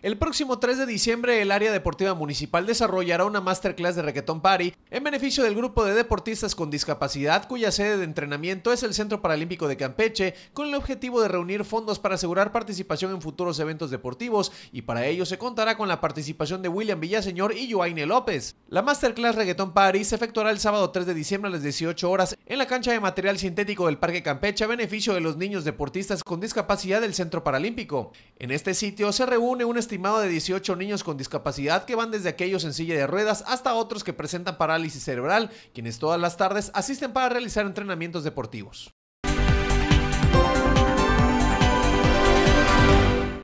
El próximo 3 de diciembre, el área deportiva municipal desarrollará una masterclass de Reggaeton party en beneficio del grupo de deportistas con discapacidad, cuya sede de entrenamiento es el Centro Paralímpico de Campeche, con el objetivo de reunir fondos para asegurar participación en futuros eventos deportivos, y para ello se contará con la participación de William Villaseñor y Joaine López. La masterclass Reggaeton party se efectuará el sábado 3 de diciembre a las 18 horas en la cancha de material sintético del Parque Campeche a beneficio de los niños deportistas con discapacidad del Centro Paralímpico. En este sitio se reúne un estimado de 18 niños con discapacidad que van desde aquellos en silla de ruedas hasta otros que presentan parálisis cerebral, quienes todas las tardes asisten para realizar entrenamientos deportivos.